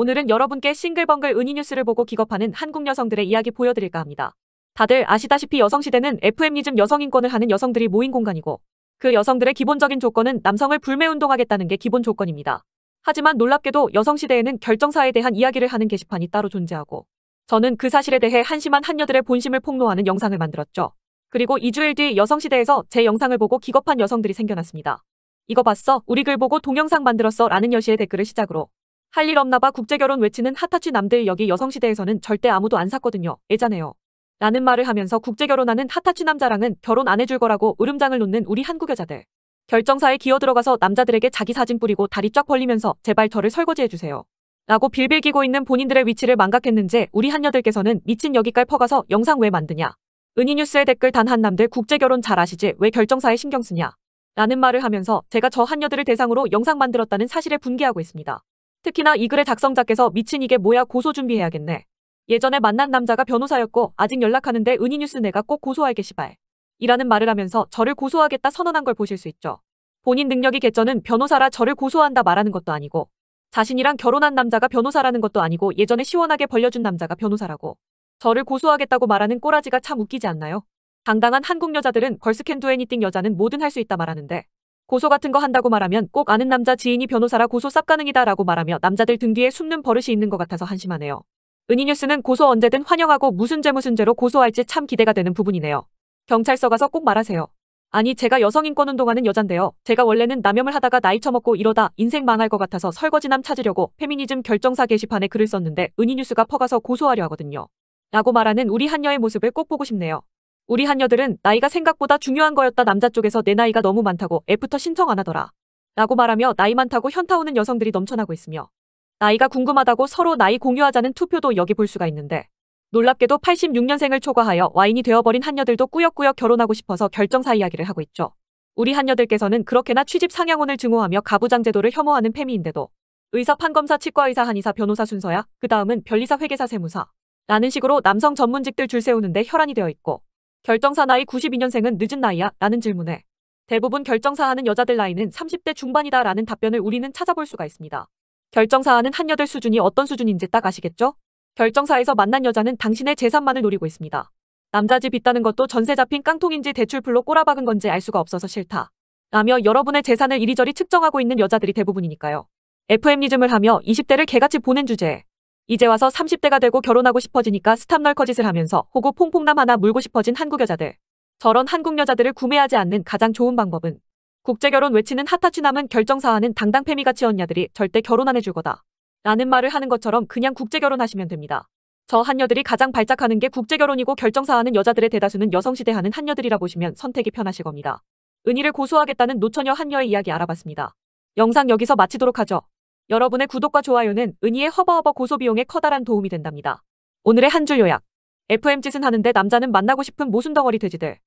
오늘은 여러분께 싱글벙글 은희 뉴스를 보고 기겁하는 한국 여성들의 이야기 보여드릴까 합니다. 다들 아시다시피 여성시대는 f m 니즘 여성인권을 하는 여성들이 모인 공간이고 그 여성들의 기본적인 조건은 남성을 불매운동하겠다는 게 기본 조건입니다. 하지만 놀랍게도 여성시대에는 결정사에 대한 이야기를 하는 게시판이 따로 존재하고 저는 그 사실에 대해 한심한 한녀들의 본심을 폭로하는 영상을 만들었죠. 그리고 2주일 뒤 여성시대에서 제 영상을 보고 기겁한 여성들이 생겨났습니다. 이거 봤어? 우리 글 보고 동영상 만들었어? 라는 여시의 댓글을 시작으로 할일 없나봐 국제결혼 외치는 핫타치 남들 여기 여성시대에서는 절대 아무도 안 샀거든요. 애자네요. 라는 말을 하면서 국제결혼하는 핫타치 남자랑은 결혼 안 해줄 거라고 으름장을 놓는 우리 한국 여자들. 결정사에 기어들어가서 남자들에게 자기 사진 뿌리고 다리 쫙 벌리면서 제발 저를 설거지해주세요. 라고 빌빌기고 있는 본인들의 위치를 망각했는지 우리 한녀들께서는 미친 여기깔 퍼가서 영상 왜 만드냐. 은희뉴스의 댓글 단 한 남들 국제결혼 잘 아시지 왜 결정사에 신경 쓰냐. 라는 말을 하면서 제가 저한녀들을 대상으로 영상 만들었다는 사실에 분개하고 있습니다. 특히나 이 글의 작성자께서 미친 이게 뭐야 고소 준비해야겠네. 예전에 만난 남자가 변호사였고 아직 연락하는데 은희뉴스 내가 꼭 고소할게 시발. 이라는 말을 하면서 저를 고소하겠다 선언한 걸 보실 수 있죠. 본인 능력이 개쩌는 변호사라 저를 고소한다 말하는 것도 아니고 자신이랑 결혼한 남자가 변호사라는 것도 아니고 예전에 시원하게 벌려준 남자가 변호사라고 저를 고소하겠다고 말하는 꼬라지가 참 웃기지 않나요? 당당한 한국 여자들은 걸스캔 두애니띵 여자는 뭐든 할 수 있다 말하는데 고소 같은 거 한다고 말하면 꼭 아는 남자 지인이 변호사라 고소 쌉 가능이다 라고 말하며 남자들 등 뒤에 숨는 버릇이 있는 것 같아서 한심하네요. 은희뉴스는 고소 언제든 환영하고 무슨 죄 무슨 죄로 고소할지 참 기대가 되는 부분이네요. 경찰서 가서 꼭 말하세요. 아니 제가 여성인권운동하는 여잔데요. 제가 원래는 남염을 하다가 나이 처먹고 이러다 인생 망할 것 같아서 설거지남 찾으려고 페미니즘 결정사 게시판에 글을 썼는데 은희뉴스가 퍼가서 고소하려 하거든요. 라고 말하는 우리 한녀의 모습을 꼭 보고 싶네요. 우리 한녀들은 나이가 생각보다 중요한 거였다 남자 쪽에서 내 나이가 너무 많다고 애프터 신청 안 하더라. 라고 말하며 나이 많다고 현타오는 여성들이 넘쳐나고 있으며 나이가 궁금하다고 서로 나이 공유하자는 투표도 여기 볼 수가 있는데 놀랍게도 86년생을 초과하여 와인이 되어버린 한녀들도 꾸역꾸역 결혼하고 싶어서 결정사 이야기를 하고 있죠. 우리 한녀들께서는 그렇게나 취집 상향원을 증오하며 가부장제도를 혐오하는 페미인데도 의사 판검사 치과의사 한의사 변호사 순서야 그 다음은 변리사 회계사 세무사 라는 식으로 남성 전문직들 줄 세우는데 혈안이 되어 있고 결정사 나이 92년생은 늦은 나이야? 라는 질문에 대부분 결정사하는 여자들 나이는 30대 중반이다 라는 답변을 우리는 찾아볼 수가 있습니다. 결정사하는 한여들 수준이 어떤 수준인지 딱 아시겠죠? 결정사에서 만난 여자는 당신의 재산만을 노리고 있습니다. 남자 집 있다는 것도 전세 잡힌 깡통인지 대출불로 꼬라박은 건지 알 수가 없어서 싫다. 라며 여러분의 재산을 이리저리 측정하고 있는 여자들이 대부분이니까요. FM리즘을 하며 20대를 개같이 보낸 주제에 이제 와서 30대가 되고 결혼하고 싶어지니까 스탑널 커짓을 하면서 호구 퐁퐁남 하나 물고 싶어진 한국 여자들. 저런 한국 여자들을 구매하지 않는 가장 좋은 방법은 국제결혼 외치는 핫타치남은 결정사하는 당당패미가치 언냐들이 절대 결혼 안 해줄 거다. 라는 말을 하는 것처럼 그냥 국제결혼하시면 됩니다. 저 한녀들이 가장 발작하는 게 국제결혼이고 결정사하는 여자들의 대다수는 여성시대하는 한녀들이라 보시면 선택이 편하실 겁니다. 은희를 고소하겠다는 노처녀 한녀의 이야기 알아봤습니다. 영상 여기서 마치도록 하죠. 여러분의 구독과 좋아요는 은희의 허버허버 고소비용에 커다란 도움이 된답니다. 오늘의 한 줄 요약. FM짓은 하는데 남자는 만나고 싶은 모순덩어리 돼지들.